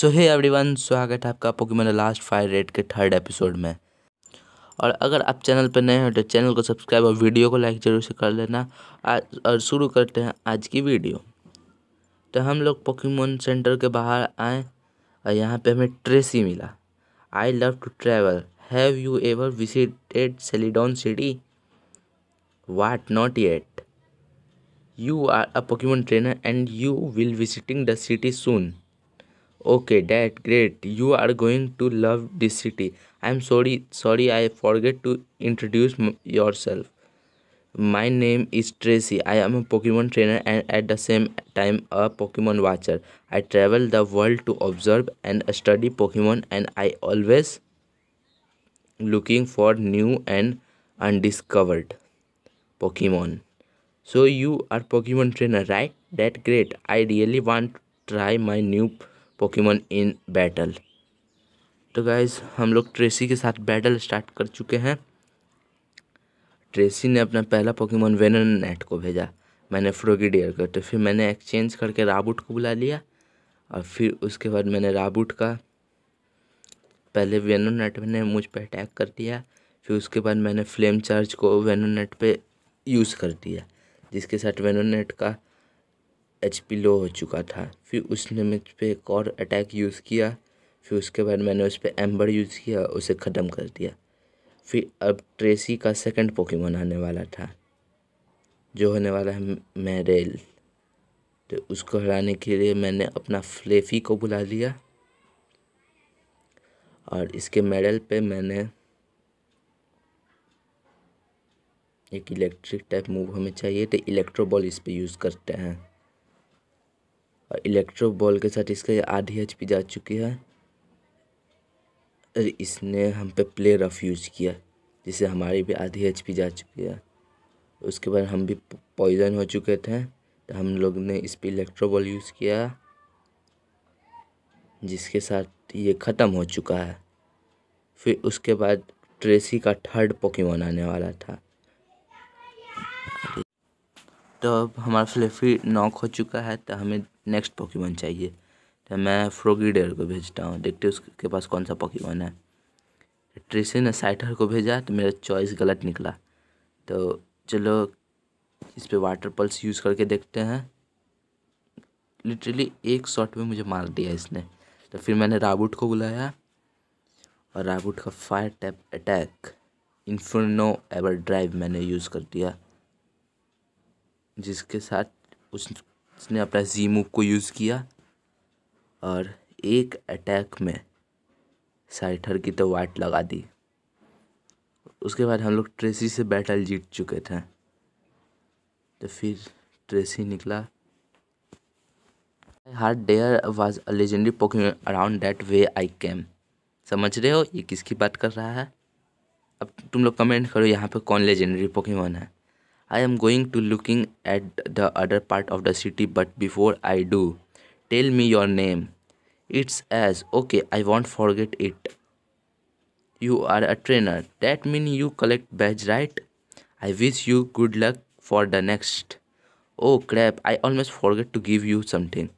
सो hey everyone स्वागत है आपका पोकेमोन लास्ट फायर रेड के थर्ड एपिसोड में और अगर आप चैनल पर नए हैं तो चैनल को सब्सक्राइब और वीडियो को लाइक जरूर से कर लेना और शुरू करते हैं आज की वीडियो तो हम लोग पोकेमोन सेंटर के बाहर आए और यहाँ पे हमें ट्रेसी मिला I love to travel have you ever visited Celadon City what not yet you are a Pokemon trainer and you will visiting the city soon okay dad great you are going to love this city i'm sorry sorry i forget to introduce yourself my name is tracy i am a pokemon trainer and at the same time a pokemon watcher i travel the world to observe and study pokemon and i always looking for new and undiscovered pokemon so you are pokemon trainer right that great i really want to try my new Pokemon in battle तो guys हम लोग Tracy के साथ battle start कर चुके हैं Tracy ने अपना पहला पोकेमोन वेनन नेट को भेजा मैंने फ्रोगी डियर को तो फिर मैंने एक्सचेंज करके राबूट को बुला लिया और फिर उसके बाद मैंने राबूट का पहले वेनो नेट ने मुझ पर अटैक कर दिया फिर उसके बाद मैंने फ्लेम चार्ज को वेनो नेट पर यूज़ कर दिया जिसके साथ वेनो नेट का एच लो हो चुका था फिर उसने मुझ पर एक और अटैक यूज़ किया फिर उसके बाद मैंने उस पर एम्बर यूज़ किया उसे ख़त्म कर दिया फिर अब ट्रेसी का सेकंड पोकेमोन आने वाला था जो होने वाला है मैरेल तो उसको हराने के लिए मैंने अपना फ्लेफी को बुला लिया और इसके मेडल पे मैंने एक इलेक्ट्रिक टाइप मूव हमें चाहिए तो इलेक्ट्रोबॉल इस पर यूज़ करते हैं और इलेक्ट्रो बॉल के साथ इसका आधी एच पी जा चुकी है और इसने हम पे प्ले रफ यूज किया जिससे हमारी भी आधी एच पी जा चुकी है उसके बाद हम भी पॉइजन हो चुके थे तो हम लोग ने इस पर इलेक्ट्रो बॉल यूज़ किया जिसके साथ ये ख़त्म हो चुका है फिर उसके बाद ट्रेसी का थर्ड पोकेमोन आने वाला था तो अब हमारा फ्लेफी नॉक हो चुका है तो हमें नेक्स्ट पॉकीमॉन चाहिए तो मैं डेयर को भेजता हूँ देखते उसके पास कौन सा पॉकीमॉन है ट्रेसी ने साइटर को भेजा तो मेरा चॉइस गलत निकला तो चलो इस पर वाटर पल्स यूज़ करके देखते हैं लिटरली एक शॉट में मुझे मार दिया इसने तो फिर मैंने राबूट को बुलाया और राबूट का fire type attack Inferno Overdrive मैंने यूज़ कर दिया जिसके साथ उस उसने अपना जी मूव को यूज़ किया और एक अटैक में साइटर की तो वाइट लगा दी उसके बाद हम लोग ट्रेसी से बैटल जीत चुके थे तो फिर ट्रेसी निकला heard there was a legendary Pokemon around that way I came समझ रहे हो ये किसकी बात कर रहा है अब तुम लोग कमेंट करो यहाँ पे कौन लेजेंडरी पोकिंग है I am going to looking at the other part of the city but before I do, tell me your name. It's as okay, I won't forget it. You are a trainer. That mean you collect badge, right? I wish you good luck for the next. Oh crap, I almost forget to give you something.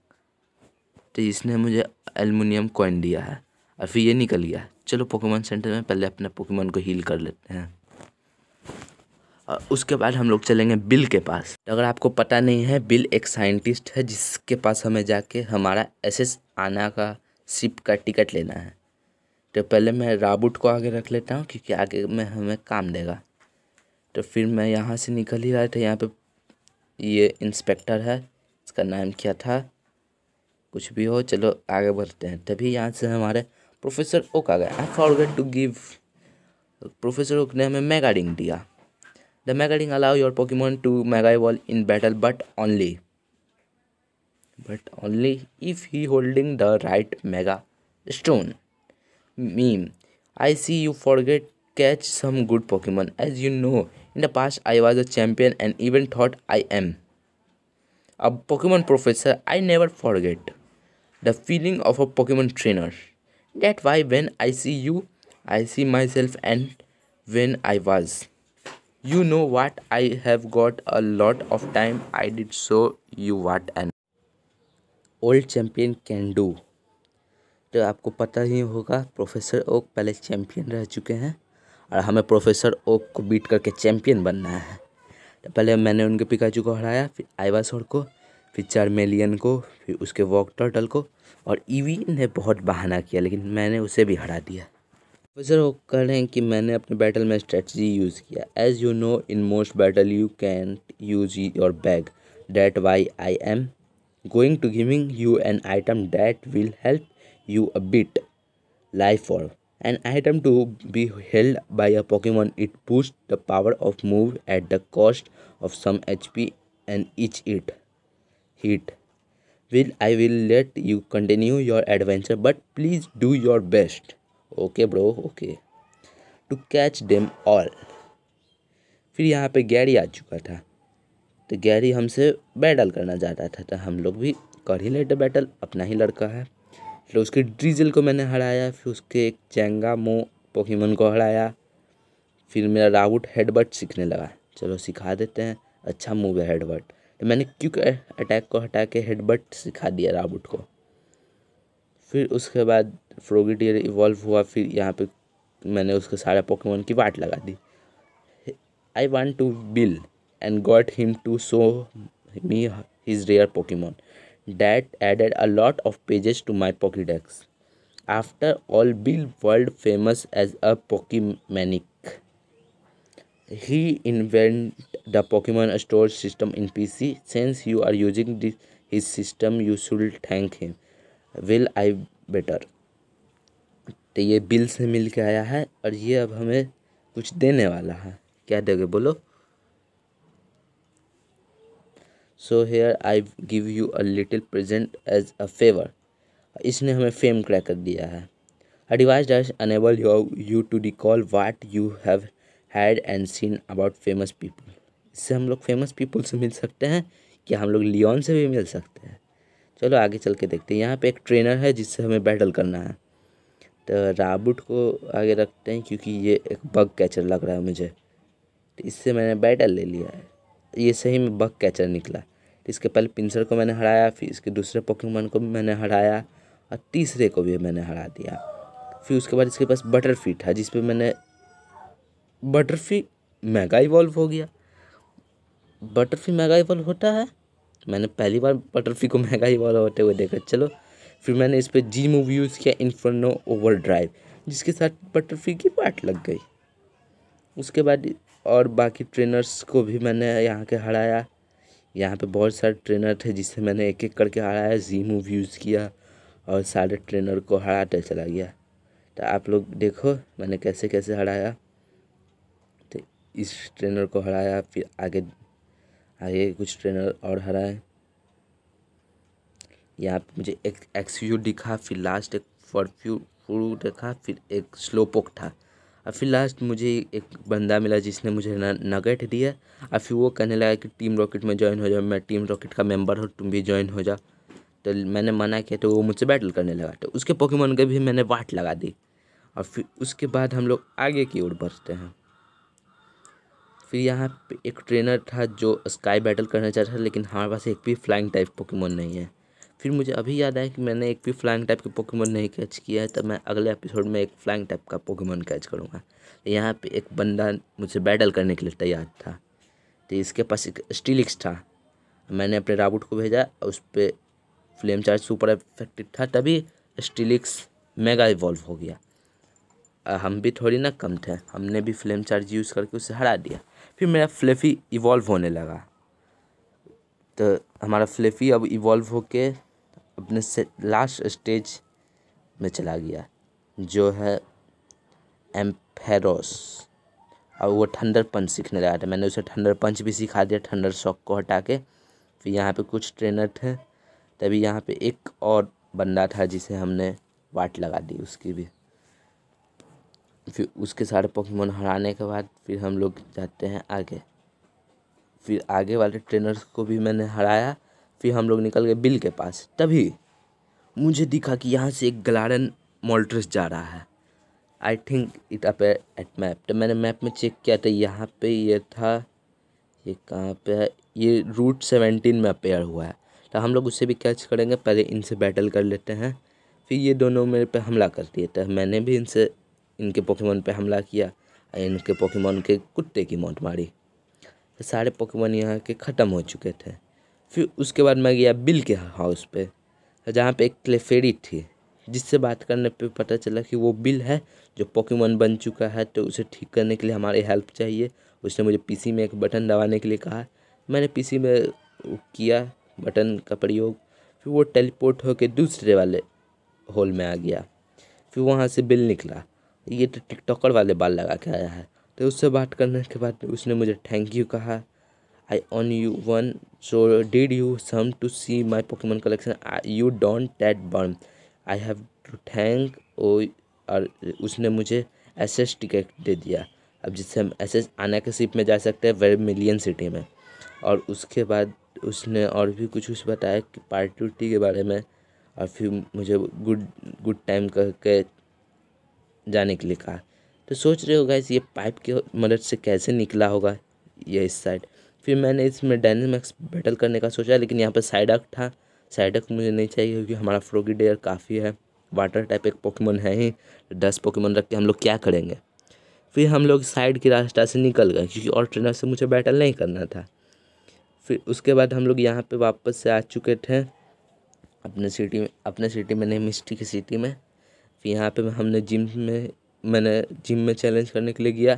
तो इसने मुझे aluminium coin दिया है और फिर ये निकल गया चलो पोकेमॉन सेंटर में पहले अपने पोकेमॉन को हील कर लेते हैं उसके बाद हम लोग चलेंगे बिल के पास अगर आपको पता नहीं है बिल एक साइंटिस्ट है जिसके पास हमें जाके हमारा एस एस आना का शिप का टिकट लेना है तो पहले मैं राबुट को आगे रख लेता हूँ क्योंकि आगे में हमें काम देगा तो फिर मैं यहाँ से निकल ही रहा था यहाँ पे ये इंस्पेक्टर है इसका नाम क्या था कुछ भी हो चलो आगे बढ़ते हैं तभी यहाँ से हमारे प्रोफेसर ओक आ गए I forget to give Professor Oak ने हमें मेगा रिंग दिया The Mega Ring allow your Pokemon to Mega Evolve in battle but only but only if he holding the right Mega Stone. Meme I see you forget catch some good Pokemon. As you know, in the past I was a champion and even thought I am. A Pokemon professor, I never forget the feeling of a Pokemon trainer. That's why when I see you, I see myself and when I was. you know what i have got a lot of time i did show you what an old champion can do तो आपको पता ही होगा professor okay पहले champion रह चुके हैं और हमें प्रोफेसर ओक को बीट करके चैम्पियन बनना है तो पहले मैंने उनके पिकाचू को हराया फिर आइवासोर को फिर चार मिलियन को फिर उसके वॉक टर्टल को और ईवी ने बहुत बहाना किया लेकिन मैंने उसे भी हरा दिया फिर वो कह रहे हैं कि मैंने अपने बैटल में स्ट्रेटजी यूज़ किया as you know in most battle you can use your bag that why I am going to giving you an item that will help you a bit life और an item to be held by a Pokemon it boost the power of move at the cost of some H P and each it hit will I will let you continue your adventure but please do your best okay bro okay to catch them all फिर यहाँ पे Gary आ चुका था तो Gary हमसे battle करना चाहता था तो हम लोग भी कर ही लेते बैटल अपना ही लड़का है फिर उसके ड्रीजल को मैंने हराया फिर उसके एक चेंगा मो पोकीमन को हराया फिर मेरा राउट हेडबट सीखने लगा चलो सिखा देते हैं अच्छा मूव है हेडबट तो मैंने क्यों अटैक को हटा के हेडबट सिखा दिया राउट को फिर उसके बाद फ्रोगी फ्रोगिटियर इवॉल्व हुआ फिर यहाँ पे मैंने उसके सारे पॉकीमोन की वाट लगा दी I want to Bill and got him to show me his rare Pokemon that added a lot of pages to my Pokedex after all Bill world famous as a Pokemaniac he invent the Pokemon store system in P C since you are using this his system you should thank him will I better तो ये bill से मिल के आया है और ये अब हमें कुछ देने वाला है क्या देगा बोलो so here I give you a little present as a favour इसने हमें फेम क्रैक कर दिया है a device does enable you to recall what you have had and seen about famous people इससे हम लोग फेमस पीपल से मिल सकते हैं क्या हम लोग लियोन से भी मिल सकते हैं चलो आगे चल के देखते हैं यहाँ पे एक ट्रेनर है जिससे हमें बैटल करना है तो राबुट को आगे रखते हैं क्योंकि ये एक बग कैचर लग रहा है मुझे तो इससे मैंने बैटल ले लिया है ये सही में बग कैचर निकला तो इसके पहले पिंसर को मैंने हराया फिर इसके दूसरे पोकेमोन को मैंने हराया और तीसरे को भी मैंने हरा दिया फिर उसके बाद इसके पास बटरफी था जिस पर मैंने बटरफी मेगा इवॉल्व हो गया बटरफी मेगा इवॉल्व होता है मैंने पहली बार बटरफी को मेगा इवॉल्व होते हुए देखा चलो फिर मैंने इस पर जी मूव यूज़ किया इन्फर्नो ओवर ड्राइव जिसके साथ बटरफ्ली की पार्ट लग गई उसके बाद और बाकी ट्रेनर्स को भी मैंने यहाँ के हराया यहाँ पे बहुत सारे ट्रेनर थे जिसे मैंने एक एक करके हराया जी मूव यूज़ किया और सारे ट्रेनर को हराते चला गया तो आप लोग देखो मैंने कैसे कैसे हराया तो इस ट्रेनर को हराया फिर आगे आगे कुछ ट्रेनर और हराए यहाँ पे मुझे एक एक्सयू दिखा फिर लास्ट एक फॉरफ्यू फ्रू देखा फिर एक स्लो पोक था और फिर लास्ट मुझे एक बंदा मिला जिसने मुझे नगेट दिया और फिर वो कहने लगा कि टीम रॉकेट में ज्वाइन हो जाओ मैं टीम रॉकेट का मेंबर हूँ तुम भी ज्वाइन हो जाओ तो मैंने मना किया तो वो मुझसे बैटल करने लगा तो उसके पोकेमोन के भी मैंने वाट लगा दी और फिर उसके बाद हम लोग आगे की ओर बढ़ते हैं फिर यहाँ पे एक ट्रेनर था जो स्काई बैटल करना चाहता था लेकिन हमारे पास एक भी फ्लाइंग टाइप पोकेमोन नहीं है फिर मुझे अभी याद आया कि मैंने एक भी फ्लाइंग टाइप के पोकेमोन नहीं कैच किया है तो मैं अगले एपिसोड में एक फ्लाइंग टाइप का पोकेमोन कैच करूँगा यहाँ पे एक बंदा मुझे बैटल करने के लिए तैयार था तो इसके पास एक स्टीलिक्स था मैंने अपने राबुट को भेजा और उस पर फ्लेम चार्ज सुपर इफेक्टिव था तभी स्टीलिक्स मेगा इवॉल्व हो गया हम भी थोड़ी ना कम थे हमने भी फ्लेम चार्ज यूज़ करके उसे हरा दिया फिर मेरा फ्लेफी इवॉल्व होने लगा तो हमारा फ्लेफी अब इवॉल्व होके अपने से लास्ट स्टेज में चला गया जो है एम्फेरोस और वो ठंडर पंच सीखने लगा था मैंने उसे ठंडर पंच भी सिखा दिया ठंडर शॉक को हटा के फिर यहाँ पे कुछ ट्रेनर थे तभी यहाँ पे एक और बंदा था जिसे हमने वाट लगा दी उसकी भी फिर उसके सारे पोकेमोन हराने के बाद फिर हम लोग जाते हैं आगे फिर आगे वाले ट्रेनर्स को भी मैंने हराया फिर हम लोग निकल गए बिल के पास तभी मुझे दिखा कि यहाँ से एक गलारन मोल्ट्रेस जा रहा है I think it up at map तो मैंने मैप में चेक किया था तो यहाँ पे ये था ये कहाँ पे है ये रूट सेवेंटीन में अपेयर हुआ है तो हम लोग उससे भी कैच करेंगे पहले इनसे बैटल कर लेते हैं फिर ये दोनों मेरे पे हमला कर दिए थे मैंने भी इनसे इनके पोकेमोन पे हमला किया और इनके पोकेमोन के कुत्ते की मौत मारी तो सारे पोकेमोन यहाँ के ख़त्म हो चुके थे फिर उसके बाद मैं गया बिल के हाउस पे जहाँ पे एक क्लेफेरी थी जिससे बात करने पे पता चला कि वो बिल है जो पोकेमोन बन चुका है तो उसे ठीक करने के लिए हमारी हेल्प चाहिए उसने मुझे पीसी में एक बटन दबाने के लिए कहा मैंने पीसी में किया बटन का प्रयोग फिर वो टेलीपोर्ट होकर दूसरे वाले हॉल में आ गया फिर वहाँ से बिल निकला ये तो टिकटॉकर वाले बाल लगा के आया है तो उससे बात करने के बाद उसने मुझे थैंक यू कहा I own you one. So did you some to see my Pokemon collection? I, you don't that burn. I have to thank और उसने मुझे एस एस टिकट दे दिया अब जिससे हम एस एस आना के सिप में जा सकते हैं वेब मिलियन सिटी में और उसके बाद उसने और भी कुछ कुछ बताया कि पार्टी टू के बारे में और फिर मुझे गुड गुड टाइम करके जाने के लिए कहा तो सोच रहे हो इस ये पाइप की मदद से कैसे निकला होगा ये इस साइड फिर मैंने इसमें डायनेमिक्स बैटल करने का सोचा लेकिन यहाँ पर साइडक था साइडक मुझे नहीं चाहिए क्योंकि हमारा डेयर काफ़ी है वाटर टाइप एक पोकेमोन है ही दस पोकेमोन रख के हम लोग क्या करेंगे फिर हम लोग साइड के रास्ता से निकल गए क्योंकि और ट्रेनर से मुझे बैटल नहीं करना था फिर उसके बाद हम लोग यहाँ पे वापस से आ चुके थे अपने सिटी में अपने सिटी में नहीं मिस्टी की सिटी में फिर यहाँ पे हमने जिम में मैंने जिम में चैलेंज करने के लिए गया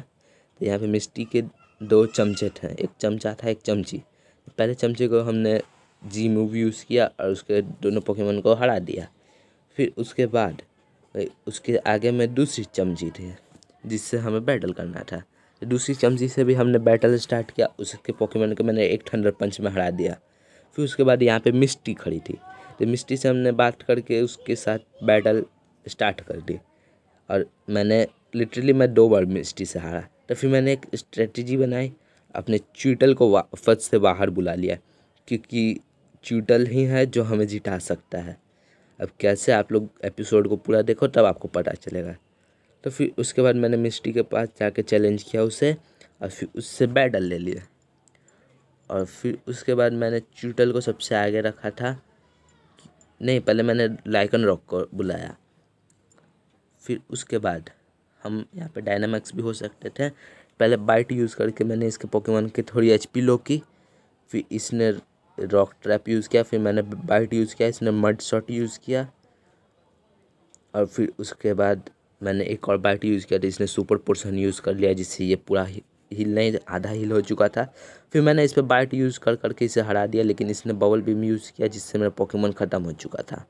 तो यहाँ पे मिस्टी के दो चमचे थे एक चमचा था एक चमची पहले चमचे को हमने जी मूव यूज़ किया और उसके दोनों पोकेमोन को हरा दिया फिर उसके बाद उसके आगे में दूसरी चमची थी जिससे हमें बैटल करना था दूसरी चमची से भी हमने बैटल स्टार्ट किया उसके पोकेमोन को मैंने एक थंडर पंच में हरा दिया फिर उसके बाद यहाँ पे मिस्टी खड़ी थी तो मिस्टी से हमने बात करके उसके साथ बैटल स्टार्ट कर दी और मैंने लिटरली मैं दो बार मिस्टी से हारा तो फिर मैंने एक स्ट्रेटजी बनाई अपने चूटल को वापस से बाहर बुला लिया क्योंकि चूटल ही है जो हमें जिटा सकता है अब कैसे आप लोग एपिसोड को पूरा देखो तब आपको पता चलेगा तो फिर उसके बाद मैंने मिस्टी के पास जाके चैलेंज किया उसे और फिर उससे बैटल ले लिया और फिर उसके बाद मैंने चूटल को सबसे आगे रखा था नहीं पहले मैंने लाइकन रॉक को बुलाया फिर उसके बाद हम यहाँ पे डायनामिक्स भी हो सकते थे पहले बाइट यूज़ करके मैंने इसके पोकेमोन की थोड़ी एच पी लो की फिर इसने रॉक ट्रैप यूज़ किया फिर मैंने बाइट यूज़ किया इसने मड शॉट यूज़ किया और फिर उसके बाद मैंने एक और बाइट यूज़ किया जिसने सुपर पोर्सन यूज़ कर लिया जिससे ये पूरा हिल नहीं आधा हिल हो चुका था फिर मैंने इस पर बाइट यूज़ कर करके इसे हरा दिया लेकिन इसने बबल बीम यूज़ किया जिससे मेरा पोकेमोन ख़त्म हो चुका था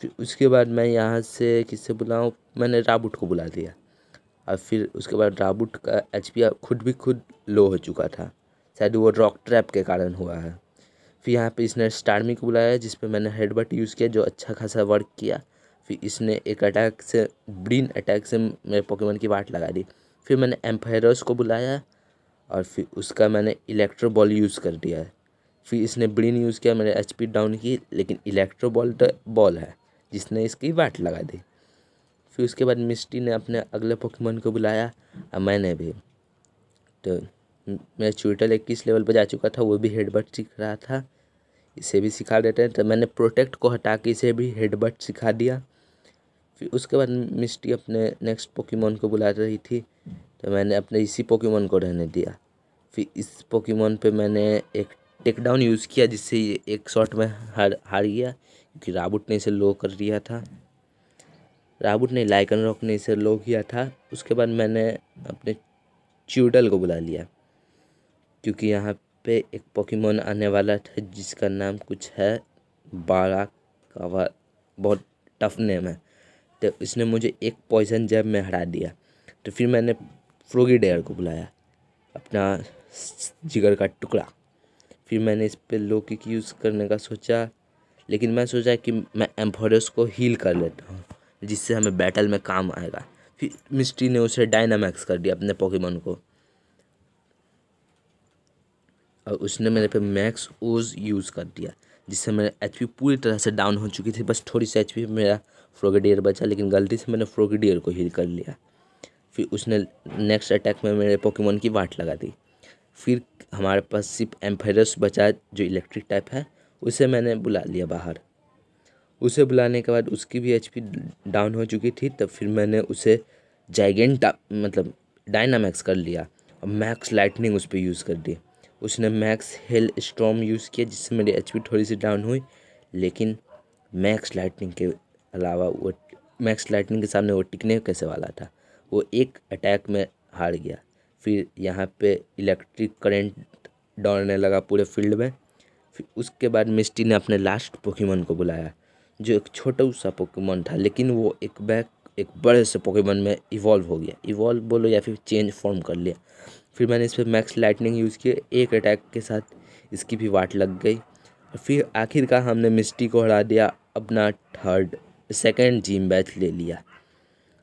फिर उसके बाद मैं यहाँ से किससे बुलाऊँ मैंने राबुट को बुला दिया और फिर उसके बाद राबुट का एच पी खुद भी खुद लो हो चुका था शायद वो रॉक ट्रैप के कारण हुआ है फिर यहाँ पे इसने स्टार्मी को बुलाया जिस पर मैंने हेडबट यूज़ किया जो अच्छा खासा वर्क किया फिर इसने एक अटैक से ब्रीन अटैक से मेरे पोकेमन की वाट लगा दी फिर मैंने एम्फेरस को बुलाया और फिर उसका मैंने इलेक्ट्रो बॉल यूज़ कर दिया फिर इसने ब्रीन यूज़ किया मैंने एच डाउन की लेकिन इलेक्ट्रो बॉल तो बॉल है जिसने इसकी वाट लगा दी फिर उसके बाद मिस्टी ने अपने अगले पोकेमोन को बुलाया और मैंने भी तो मेरा चूटल इक्कीस लेवल पर जा चुका था वो भी हेडबट सीख रहा था इसे भी सिखा देते हैं तो मैंने प्रोटेक्ट को हटा के इसे भी हेडबट सिखा दिया फिर उसके बाद मिस्टी अपने नेक्स्ट पोकीमोन को बुला रही थी तो मैंने अपने इसी पोकीमोन को रहने दिया फिर इस पोकीमोन पे मैंने एक टेकडाउन यूज़ किया जिससे ये एक शॉट में हार हार गया क्योंकि राबुट ने इसे लो कर दिया था राबुट ने लाइकन रॉक ने इसे लो किया था उसके बाद मैंने अपने च्यूडल को बुला लिया क्योंकि यहाँ पे एक पोकेमोन आने वाला था जिसका नाम कुछ है बारा कावा बहुत टफ नेम है तो इसने मुझे एक पॉइजन जैब में हरा दिया तो फिर मैंने फ्रोगी डेयर को बुलाया अपना जिगर का टुकड़ा फिर मैंने इस पर लो की यूज़ करने का सोचा लेकिन मैं सोचा कि मैं एम्फोरस को हील कर लेता हूँ जिससे हमें बैटल में काम आएगा फिर मिस्ट्री ने उसे डायनामैक्स कर दिया अपने पॉकीमोन को और उसने मेरे पे मैक्स ओज यूज़ कर दिया जिससे मेरे एच पूरी तरह से डाउन हो चुकी थी बस थोड़ी सी एच मेरा फ्रोगेडियर बचा लेकिन गलती से मैंने फ्रोगेडियर को हील कर लिया फिर उसने नेक्स्ट अटैक में मेरे पोकेमोन की वाट लगा दी फिर हमारे पास सिर्फ एम्फेरस बचा जो इलेक्ट्रिक टाइप है उसे मैंने बुला लिया बाहर उसे बुलाने के बाद उसकी भी एच डाउन हो चुकी थी तब फिर मैंने उसे जाइगेंटा मतलब डायनामैक्स कर लिया और मैक्स लाइटनिंग उस पर यूज़ कर दी उसने मैक्स हेल स्ट्रॉम यूज़ किया जिससे मेरी एच थोड़ी सी डाउन हुई लेकिन मैक्स लाइटनिंग के अलावा वो मैक्स लाइटनिंग के सामने वो टिकने कैसे वाला था वो एक अटैक में हार गया फिर यहाँ पे इलेक्ट्रिक करंट दौड़ने लगा पूरे फील्ड में फिर उसके बाद मिस्टी ने अपने लास्ट पोकेमोन को बुलाया जो एक छोटा सा पोकेमोन था लेकिन वो एक बैक एक बड़े से पोकेमोन में इवॉल्व हो गया इवॉल्व बोलो या फिर चेंज फॉर्म कर लिया फिर मैंने इस पर मैक्स लाइटनिंग यूज़ किया एक अटैक के साथ इसकी भी वाट लग गई और फिर आखिरकार हमने मिस्टी को हरा दिया अपना थर्ड सेकेंड जिम बैच ले लिया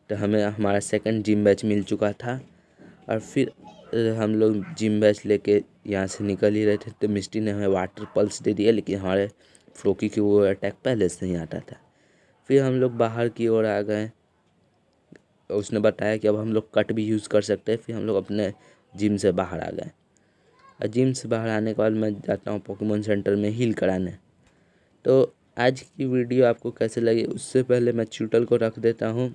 तो हमें हमारा सेकेंड जिम बैच मिल चुका था और फिर हम लोग जिम बैच लेके यहाँ से निकल ही रहे थे तो मिस्टी ने हमें वाटर पल्स दे दिया लेकिन हमारे फ्रोकी की वो अटैक पहले से ही आता था फिर हम लोग बाहर की ओर आ गए उसने बताया कि अब हम लोग कट भी यूज़ कर सकते हैं फिर हम लोग अपने जिम से बाहर आ गए और जिम से बाहर आने के बाद मैं जाता हूँ पोकेमोन सेंटर में हील कराने तो आज की वीडियो आपको कैसे लगी उससे पहले मैं चूटल को रख देता हूँ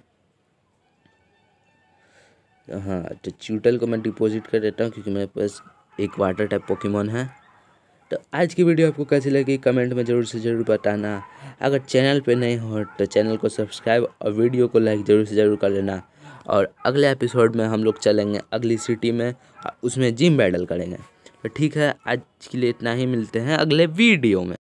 हाँ तो च्यूटल को मैं डिपॉजिट कर देता हूँ क्योंकि मेरे पास एक वाटर टाइप पोकेमोन है तो आज की वीडियो आपको कैसी लगी कमेंट में ज़रूर से ज़रूर बताना अगर चैनल पे नहीं हो तो चैनल को सब्सक्राइब और वीडियो को लाइक ज़रूर से ज़रूर कर लेना और अगले एपिसोड में हम लोग चलेंगे अगली सिटी में उसमें जिम बैडल करेंगे तो ठीक है आज के लिए इतना ही मिलते हैं अगले वीडियो में